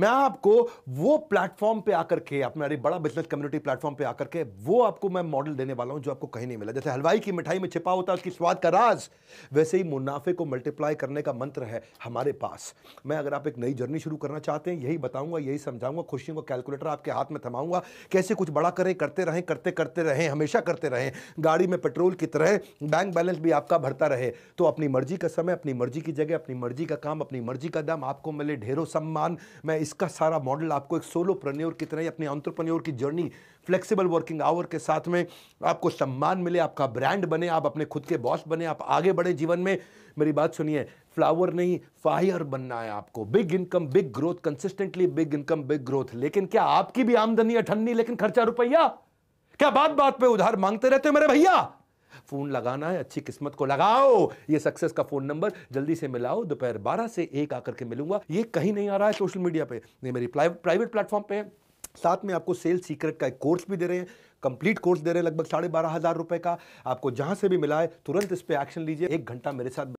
मैं आपको वो प्लेटफॉर्म पे आकर के अपना बड़ा बिजनेस कम्युनिटी प्लेटफॉर्म पे आकर के वो आपको मैं मॉडल देने वाला हूं जो आपको कहीं नहीं मिला जैसे हलवाई की मिठाई में छिपा होता है उसकी स्वाद का राज वैसे ही मुनाफे को मल्टीप्लाई करने का मंत्र है हमारे पास मैं अगर आप एक नई जर्नी शुरू करना चाहते हैं यही बताऊंगा यही समझाऊंगा खुशियों का कैलकुलेटर आपके हाथ में थमाऊंगा कैसे कुछ बड़ा करें करते रहें करते करते रहें हमेशा करते रहें गाड़ी में पेट्रोल की तरह बैंक बैलेंस भी आपका भरता रहे तो अपनी मर्जी का समय अपनी मर्जी की जगह अपनी मर्जी का काम अपनी मर्जी का दम आपको मिले ढेरों सम्मान मैं इसका सारा मॉडल आपको एक सोलो प्रन्योर की तरह अपने ऑन्ट्रप्रन्योर की जर्नी फ्लेक्सिबल वर्किंग आवर के साथ में आपको सम्मान मिले आपका ब्रांड बने आप अपने खुद के बॉस बने आप आगे बढ़े जीवन में मेरी बात सुनिए फ्लावर नहीं फायर बनना है आपको big income big growth consistently big income big growth लेकिन क्या आपकी भी आमदनी अठन्नी लेकिन खर्चा रुपया क्या बात बात पे उधार मांगते रहते हो मेरे भैया फ़ोन लगाना है अच्छी किस्मत को लगाओ ये सक्सेस का फ़ोन नंबर जल्दी से मिलाओ दोपहर बारह से एक आकर के मिलूंगा ये कहीं नहीं आ रहा है सोशल मीडिया पे नहीं मेरी प्राइवेट प्लेटफॉर्म पे साथ में आपको सेल सीक्रेट का एक कोर्स भी दे रहे हैं कंप्लीट कोर्स दे रहे हैं लगभग साढ़े बारह हज़ार रुपए का आपको जहां से भी मिला है तुरंत इस पर एक्शन लीजिए एक घंटा मेरे साथ